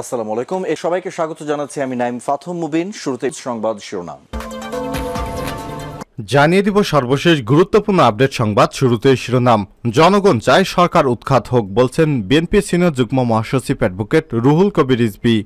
আলাইকুম এ সবাইকে স্বাগত জানাচ্ছি আমি নাইম ফাথম মুবিন শুরুতে সংবাদ শিরোনাম জানিয়ে দিব সর্বশেষ গুরুত্বপূর্ণ আপডেট সংবাদ শুরুতে শিরোনাম জনগণ চায় সরকার উৎখাত হোক বলছেন বিএনপি সিনিয়র যুগ্ম মহাসচিব অ্যাডভোকেট রুহুল কবির রিজবি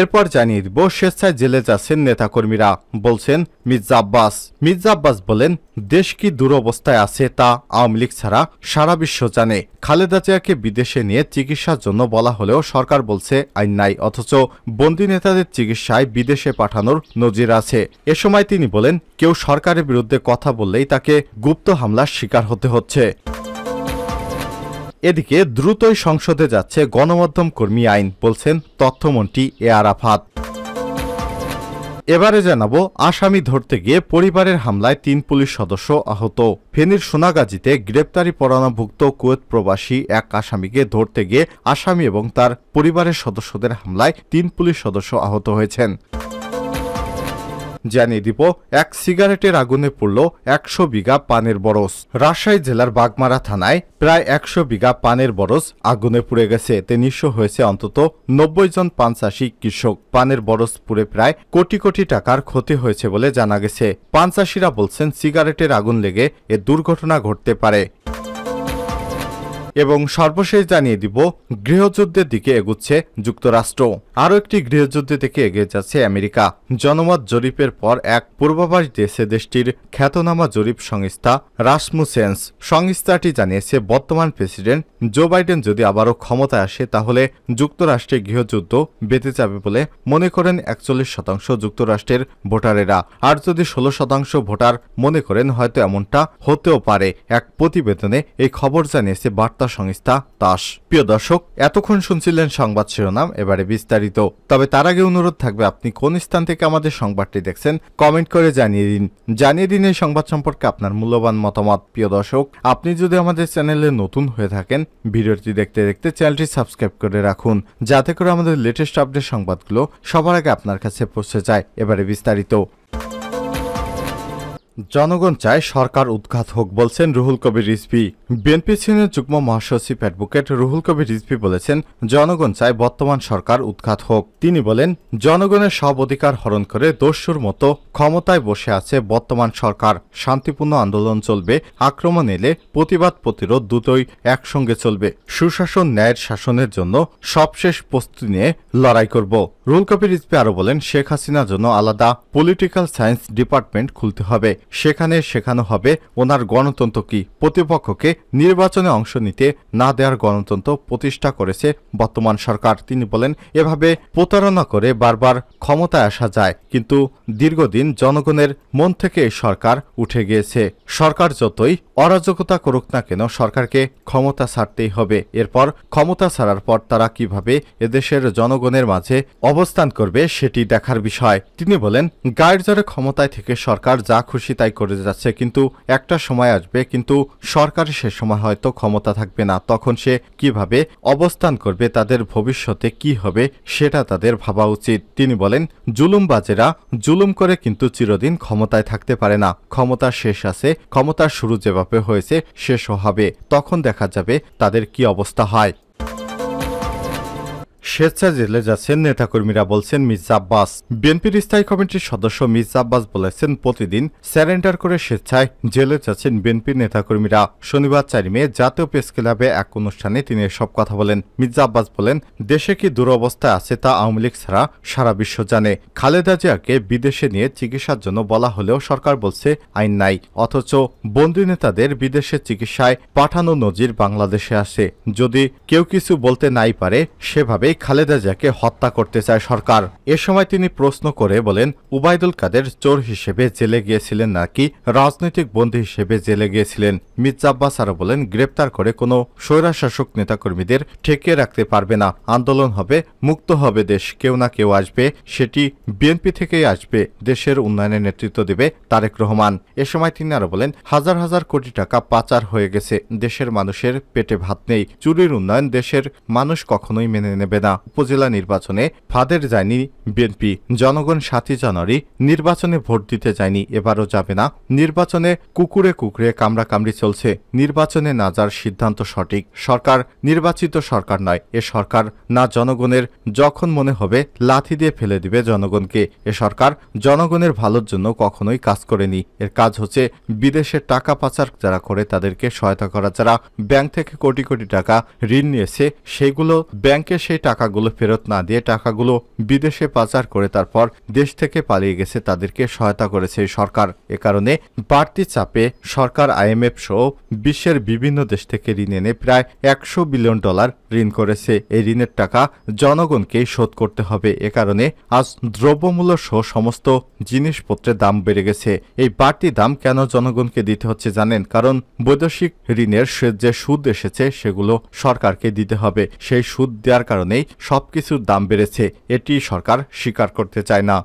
এরপর জানিয়ে দিব স্বেচ্ছায় জেলে যাচ্ছেন নেতাকর্মীরা বলছেন মির্জা আব্বাস মির্জা আব্বাস বলেন দেশ কি দুরবস্থায় আছে তা আওয়ামী লীগ ছাড়া সারা বিশ্ব জানে খালেদা জিয়াকে বিদেশে নিয়ে চিকিৎসার জন্য বলা হলেও সরকার বলছে আইন নাই অথচ বন্দী নেতাদের চিকিৎসায় বিদেশে পাঠানোর নজির আছে এ সময় তিনি বলেন কেউ সরকারের বিরুদ্ধে কথা বললেই তাকে গুপ্ত হামলার শিকার হতে হচ্ছে এদিকে দ্রুতই সংসদে যাচ্ছে গণমাধ্যম কর্মী আইন বলছেন তথ্যমন্ত্রী এ আরাফাত এবারে জানাবো আসামি ধরতে গিয়ে পরিবারের হামলায় তিন পুলিশ সদস্য আহত ফেনীর সোনাগাজীতে গ্রেপ্তারি পরানাভুক্ত কুয়েত প্রবাসী এক আসামিকে ধরতে গিয়ে আসামি এবং তার পরিবারের সদস্যদের হামলায় তিন পুলিশ সদস্য আহত হয়েছেন জানিয়ে দিব এক সিগারেটের আগুনে পড়ল একশো বিঘা পানের বরস রাজশাহী জেলার বাগমারা থানায় প্রায় একশো বিঘা পানের বরস আগুনে পুড়ে গেছে এতে নিঃস্ব হয়েছে অন্তত নব্বই জন পান চাষি কৃষক পানের বরস পুড়ে প্রায় কোটি কোটি টাকার ক্ষতি হয়েছে বলে জানা গেছে পান চাষিরা বলছেন সিগারেটের আগুন লেগে এ দুর্ঘটনা ঘটতে পারে এবং সর্বশেষ জানিয়ে দিব গৃহযুদ্ধের দিকে এগুচ্ছে যুক্তরাষ্ট্র আরও একটি গৃহযুদ্ধের দিকে এগিয়ে যাচ্ছে আমেরিকা জনমত জরিপের পর এক পূর্বাভাস দিয়েছে দেশটির খ্যাতনামা জরিপ সংস্থা রাসমুসেন্স সংস্থাটি জানিয়েছে বর্তমান প্রেসিডেন্ট জো বাইডেন যদি আবারও ক্ষমতায় আসে তাহলে যুক্তরাষ্ট্রে গৃহযুদ্ধ বেঁধে যাবে বলে মনে করেন একচল্লিশ শতাংশ যুক্তরাষ্ট্রের ভোটারেরা আর যদি ষোলো শতাংশ ভোটার মনে করেন হয়তো এমনটা হতেও পারে এক প্রতিবেদনে এই খবর জানিয়েছে বার্তা বার্তা সংস্থা তাস প্রিয় দর্শক এতক্ষণ শুনছিলেন সংবাদ শিরোনাম এবারে বিস্তারিত তবে তার আগে অনুরোধ থাকবে আপনি কোন স্থান থেকে আমাদের সংবাদটি দেখছেন কমেন্ট করে জানিয়ে দিন জানিয়ে দিন এই সংবাদ সম্পর্কে আপনার মূল্যবান মতামত প্রিয় দর্শক আপনি যদি আমাদের চ্যানেলে নতুন হয়ে থাকেন ভিডিওটি দেখতে দেখতে চ্যানেলটি সাবস্ক্রাইব করে রাখুন যাতে করে আমাদের লেটেস্ট আপডেট সংবাদগুলো সবার আগে আপনার কাছে পৌঁছে যায় এবারে বিস্তারিত জনগণ চায় সরকার উদ্ঘাত হোক বলছেন রুহুল কবির রিজভি বিএনপি সিনিয়র যুগ্ম মহাসচিব অ্যাডভোকেট রুহুল কবির রিজভি বলেছেন জনগণ চায় বর্তমান সরকার উৎখাত হোক তিনি বলেন জনগণের সব অধিকার হরণ করে দস্যুর মতো ক্ষমতায় বসে আছে বর্তমান সরকার শান্তিপূর্ণ আন্দোলন চলবে আক্রমণ এলে প্রতিবাদ প্রতিরোধ দুটোই একসঙ্গে চলবে সুশাসন ন্যায়ের শাসনের জন্য সবশেষ প্রস্তুতি নিয়ে লড়াই করব রুল কপির ইসপি আরও বলেন শেখ হাসিনার জন্য আলাদা পলিটিক্যাল সায়েন্স ডিপার্টমেন্ট খুলতে হবে সেখানে শেখানো হবে ওনার গণতন্ত্র কি প্রতিপক্ষকে নির্বাচনে অংশ নিতে না দেওয়ার গণতন্ত্র প্রতিষ্ঠা করেছে বর্তমান সরকার তিনি বলেন এভাবে প্রতারণা করে বারবার ক্ষমতায় আসা যায় কিন্তু দীর্ঘদিন জনগণের মন থেকে এই সরকার উঠে গিয়েছে সরকার যতই অরাজকতা করুক না কেন সরকারকে ক্ষমতা ছাড়তেই হবে এরপর ক্ষমতা ছাড়ার পর তারা কিভাবে এদেশের জনগণের মাঝে অবস্থান করবে সেটি দেখার বিষয় তিনি বলেন গায়ের জোরে ক্ষমতায় থেকে সরকার যা খুশি তাই করে যাচ্ছে কিন্তু একটা সময় আসবে কিন্তু সরকার সে সময় হয়তো ক্ষমতা থাকবে না তখন সে কিভাবে অবস্থান করবে তাদের ভবিষ্যতে কি হবে সেটা তাদের ভাবা উচিত তিনি বলেন জুলুমবাজেরা জুলুম করে কিন্তু চিরদিন ক্ষমতায় থাকতে পারে না ক্ষমতা শেষ আছে ক্ষমতার শুরু যেভাবে হয়েছে শেষও হবে তখন দেখা যাবে তাদের কি অবস্থা হয় স্বেচ্ছা জেলে যাচ্ছেন নেতাকর্মীরা বলছেন মিজ আব্বাস বিএনপির স্থায়ী কমিটির সদস্য মিজ আব্বাস বলেছেন প্রতিদিন স্যারেন্ডার করে স্বেচ্ছায় জেলে যাচ্ছেন বিএনপির নেতাকর্মীরা শনিবার চারি মে জাতীয় প্রেস ক্লাবে এক অনুষ্ঠানে তিনি সব কথা বলেন মির্জা আব্বাস বলেন দেশে কি দুরবস্থায় আছে তা আওয়ামী লীগ ছাড়া সারা বিশ্ব জানে খালেদা জিয়াকে বিদেশে নিয়ে চিকিৎসার জন্য বলা হলেও সরকার বলছে আইন নাই অথচ বন্দী নেতাদের বিদেশে চিকিৎসায় পাঠানো নজির বাংলাদেশে আসে যদি কেউ কিছু বলতে নাই পারে সেভাবে পরেই খালেদা জিয়াকে হত্যা করতে চায় সরকার এ সময় তিনি প্রশ্ন করে বলেন উবায়দুল কাদের চোর হিসেবে জেলে গিয়েছিলেন নাকি রাজনৈতিক বন্দী হিসেবে জেলে গিয়েছিলেন মির্জা আব্বাস আরও বলেন গ্রেপ্তার করে কোনো স্বৈরাশাসক নেতাকর্মীদের ঠেকিয়ে রাখতে পারবে না আন্দোলন হবে মুক্ত হবে দেশ কেউ না কেউ আসবে সেটি বিএনপি থেকেই আসবে দেশের উন্নয়নে নেতৃত্ব দেবে তারেক রহমান এ সময় তিনি আরও বলেন হাজার হাজার কোটি টাকা পাচার হয়ে গেছে দেশের মানুষের পেটে ভাত নেই চুরির উন্নয়ন দেশের মানুষ কখনোই মেনে নেবে না উপজেলা নির্বাচনে ফাদের যায়নি বিএনপি জনগণ সাতই জানুয়ারি নির্বাচনে ভোট দিতে যায়নি এবারও যাবে না নির্বাচনে কুকুরে কুকুরে কামড়াকামড়ি চলছে নির্বাচনে না যার সিদ্ধান্ত সঠিক সরকার নির্বাচিত সরকার নয় এ সরকার না জনগণের যখন মনে হবে লাথি দিয়ে ফেলে দিবে জনগণকে এ সরকার জনগণের ভালোর জন্য কখনোই কাজ করেনি এর কাজ হচ্ছে বিদেশে টাকা পাচার যারা করে তাদেরকে সহায়তা করা যারা ব্যাংক থেকে কোটি কোটি টাকা ঋণ নিয়েছে সেগুলো ব্যাংকে সেই টাকা টাকাগুলো ফেরত না দিয়ে টাকাগুলো বিদেশে পাচার করে তারপর দেশ থেকে পালিয়ে গেছে তাদেরকে সহায়তা করেছে সরকার এ কারণে বাড়তি চাপে সরকার আইএমএফ সহ বিশ্বের বিভিন্ন দেশ থেকে ঋণ এনে প্রায় একশো বিলিয়ন ডলার ঋণ করেছে এই ঋণের টাকা জনগণকেই শোধ করতে হবে এ কারণে আজ দ্রব্যমূল্য সহ সমস্ত জিনিসপত্রের দাম বেড়ে গেছে এই বাড়তি দাম কেন জনগণকে দিতে হচ্ছে জানেন কারণ বৈদেশিক ঋণের যে সুদ এসেছে সেগুলো সরকারকে দিতে হবে সেই সুদ দেওয়ার কারণে সব কিছুর দাম বেড়েছে এটি সরকার স্বীকার করতে চায় না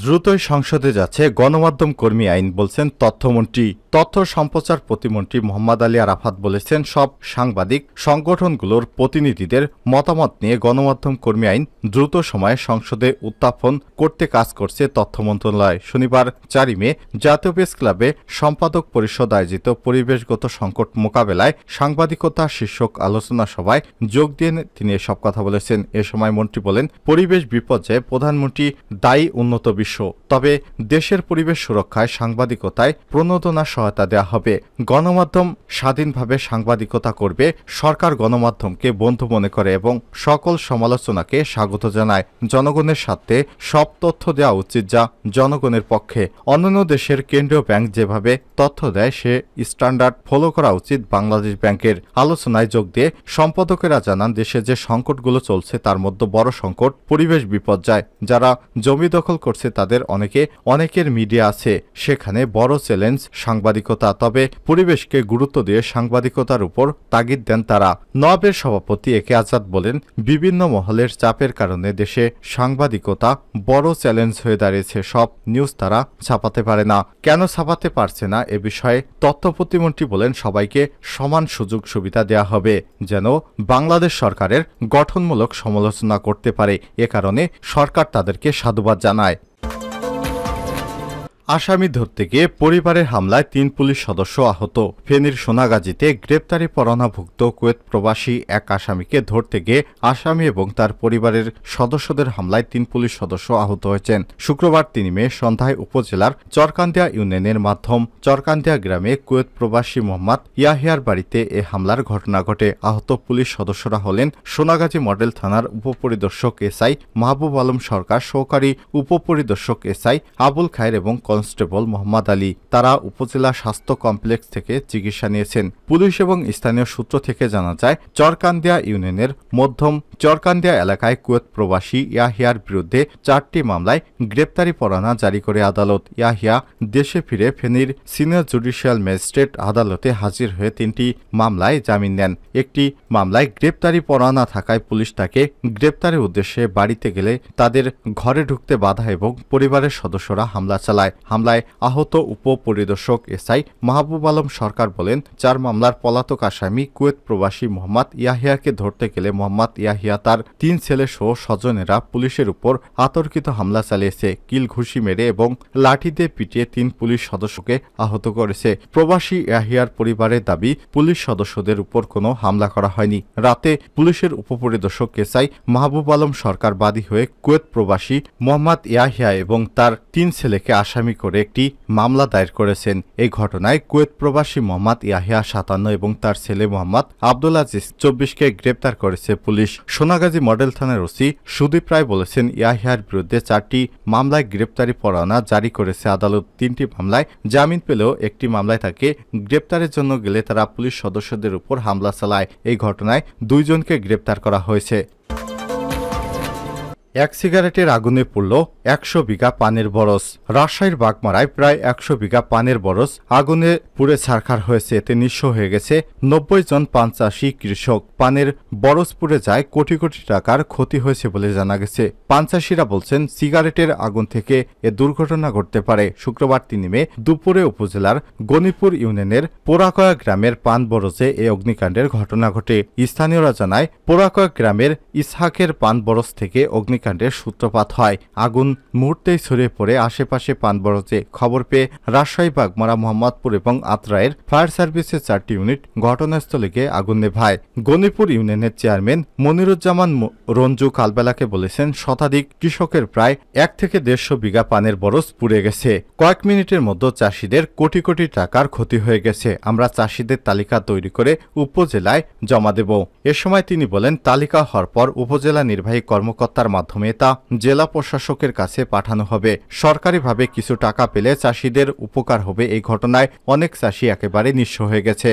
দ্রুতই সংসদে যাচ্ছে গণমাধ্যম কর্মী আইন বলছেন তথ্যমন্ত্রী তথ্য সম্প্রচার প্রতিমন্ত্রী মোহাম্মদ আলী আরাফাত বলেছেন সব সাংবাদিক সংগঠনগুলোর প্রতিনিধিদের মতামত নিয়ে গণমাধ্যম কর্মী আইন দ্রুত সময়ে সংসদে উত্থাপন করতে কাজ করছে তথ্য মন্ত্রণালয় শনিবার চারি মে জাতীয় প্রেস ক্লাবে সম্পাদক পরিষদ আয়োজিত পরিবেশগত সংকট মোকাবেলায় সাংবাদিকতা শীর্ষক আলোচনা সভায় যোগ দিয়ে তিনি এসব কথা বলেছেন এ সময় মন্ত্রী বলেন পরিবেশ বিপর্যয়ে প্রধানমন্ত্রী দায়ী উন্নত বিশ্ব তবে দেশের পরিবেশ সুরক্ষায় সাংবাদিকতায় প্রণোদনা সহায়তা দেয়া হবে গণমাধ্যম স্বাধীনভাবে সাংবাদিকতা করবে সরকার গণমাধ্যমকে বন্ধু মনে করে এবং সকল সমালোচনাকে স্বাগত জানায় জনগণের স্বার্থে সব তথ্য দেওয়া উচিত যা জনগণের পক্ষে অন্যান্য দেশের কেন্দ্রীয় ব্যাংক যেভাবে তথ্য দেয় সে স্ট্যান্ডার্ড ফলো করা উচিত বাংলাদেশ ব্যাংকের আলোচনায় যোগ দিয়ে সম্পাদকেরা জানান দেশে যে সংকটগুলো চলছে তার মধ্যে বড় সংকট পরিবেশ বিপর্যয় যারা জমি দখল করছে তাদের অনেকে অনেকের মিডিয়া আছে সেখানে বড় চ্যালেঞ্জ সাংবাদিকতা তবে পরিবেশকে গুরুত্ব দিয়ে সাংবাদিকতার উপর তাগিদ দেন তারা নবের সভাপতি একে আজাদ বলেন বিভিন্ন মহলের চাপের কারণে দেশে সাংবাদিকতা বড় চ্যালেঞ্জ হয়ে দাঁড়িয়েছে সব নিউজ তারা ছাপাতে পারে না কেন ছাপাতে পারছে না এ বিষয়ে তথ্য প্রতিমন্ত্রী বলেন সবাইকে সমান সুযোগ সুবিধা দেয়া হবে যেন বাংলাদেশ সরকারের গঠনমূলক সমালোচনা করতে পারে এ কারণে সরকার তাদেরকে সাধুবাদ জানায় আসামি ধরতে গিয়ে পরিবারের হামলায় তিন পুলিশ সদস্য আহত ফেনীর সোনাগাজীতে গ্রেপ্তারি পরনাভুক্ত কুয়েত প্রবাসী এক আসামিকে ধরতে গিয়ে আসামি এবং তার পরিবারের সদস্যদের হামলায় তিন পুলিশ সদস্য আহত হয়েছেন শুক্রবার তিনি মে সন্ধ্যায় উপজেলার চরকান্দিয়া ইউনিয়নের মাধ্যম চরকান্দিয়া গ্রামে কুয়েত প্রবাসী মোহাম্মদ ইয়াহিয়ার বাড়িতে এ হামলার ঘটনা ঘটে আহত পুলিশ সদস্যরা হলেন সোনাগাজী মডেল থানার উপপরিদর্শক এসআই মাহবুব আলম সরকার সহকারী উপপরিদর্শক এসআই আবুল খায়ের এবং কনস্টেবল মোহাম্মদ আলী তারা উপজেলা স্বাস্থ্য কমপ্লেক্স থেকে চিকিৎসা নিয়েছেন পুলিশ এবং স্থানীয় সূত্র থেকে জানা যায় চরকান্দিয়া ইউনিয়নের মধ্যম চরকান্দিয়া এলাকায় কুয়েত প্রবাসী ইয়াহিয়ার বিরুদ্ধে চারটি মামলায় গ্রেপ্তারি পরানা জারি করে আদালত ইয়াহিয়া দেশে ফিরে ফেনীর সিনিয়র জুডিশিয়াল ম্যাজিস্ট্রেট আদালতে হাজির হয়ে তিনটি মামলায় জামিন নেন একটি মামলায় গ্রেপ্তারি পরানা থাকায় পুলিশ তাকে গ্রেপ্তারের উদ্দেশ্যে বাড়িতে গেলে তাদের ঘরে ঢুকতে বাধা এবং পরিবারের সদস্যরা হামলা চালায় হামলায় আহত উপ পরিদর্শক এসআই মাহবুব আলম সরকার বলেন চার মামলার পলাতক আসামি কুয়েত প্রবাসী মোহাম্মদ ইয়াহিয়াকে ধরতে গেলে মোহাম্মদ ইয়াহিয়া তার তিন ছেলে সহ স্বজনেরা পুলিশের উপর আতর্কিত হামলা চালিয়েছে কিল ঘুষি মেরে এবং লাঠিতে পিটিয়ে তিন পুলিশ সদস্যকে আহত করেছে প্রবাসী ইয়াহিয়ার পরিবারের দাবি পুলিশ সদস্যদের উপর কোনো হামলা করা হয়নি রাতে পুলিশের উপপরিদর্শক এসআই মাহবুব আলম সরকার বাদী হয়ে কুয়েত প্রবাসী মোহাম্মদ ইয়াহিয়া এবং তার তিন ছেলেকে আসামি আসামি করে একটি মামলা দায়ের করেছেন এই ঘটনায় কুয়েত প্রবাসী মোহাম্মদ ইয়াহিয়া সাতান্ন এবং তার ছেলে মোহাম্মদ আব্দুল আজিজ চব্বিশকে গ্রেপ্তার করেছে পুলিশ সোনাগাজী মডেল থানার ওসি সুদীপ রায় বলেছেন ইয়াহিয়ার বিরুদ্ধে চারটি মামলায় গ্রেপ্তারি পরোয়ানা জারি করেছে আদালত তিনটি মামলায় জামিন পেলেও একটি মামলায় তাকে গ্রেপ্তারের জন্য গেলে তারা পুলিশ সদস্যদের উপর হামলা চালায় এই ঘটনায় দুইজনকে গ্রেপ্তার করা হয়েছে এক সিগারেটের আগুনে পড়ল একশো বিঘা পানের বরস রাজশাহীর বাগমারায় প্রায় একশো বিঘা পানের বরস আগুনে পুড়ে ছারখার হয়েছে এতে নিঃস্ব হয়ে গেছে নব্বই জন পান চাষি কৃষক পানের বরস পুড়ে যায় কোটি কোটি টাকার ক্ষতি হয়েছে বলে জানা গেছে পান চাষিরা বলছেন সিগারেটের আগুন থেকে এ দুর্ঘটনা ঘটতে পারে শুক্রবার তিনি মে দুপুরে উপজেলার গণিপুর ইউনিয়নের পোরাকয়া গ্রামের পান বরসে এ অগ্নিকাণ্ডের ঘটনা ঘটে স্থানীয়রা জানায় পোরাকয়া গ্রামের ইসহাকের পান বরস থেকে অগ্নি অগ্নিকাণ্ডের সূত্রপাত হয় আগুন মুহূর্তেই ছড়িয়ে পড়ে আশেপাশে বরজে খবর পেয়ে রাজশাহী বাগমারা মোহাম্মদপুর এবং আত্রায়ের ফায়ার সার্ভিসের চারটি ইউনিট ঘটনাস্থলে গিয়ে আগুন নেভায় গণিপুর ইউনিয়নের চেয়ারম্যান মনিরুজ্জামান রঞ্জু কালবেলাকে বলেছেন শতাধিক কৃষকের প্রায় এক থেকে দেড়শো বিঘা পানের বরজ পুড়ে গেছে কয়েক মিনিটের মধ্যে চাষিদের কোটি কোটি টাকার ক্ষতি হয়ে গেছে আমরা চাষিদের তালিকা তৈরি করে উপজেলায় জমা দেব এ সময় তিনি বলেন তালিকা হওয়ার পর উপজেলা নির্বাহী কর্মকর্তার মাধ্যমে মাধ্যমে তা জেলা প্রশাসকের কাছে পাঠানো হবে সরকারিভাবে কিছু টাকা পেলে চাষিদের উপকার হবে এই ঘটনায় অনেক চাষি একেবারে নিঃস্ব হয়ে গেছে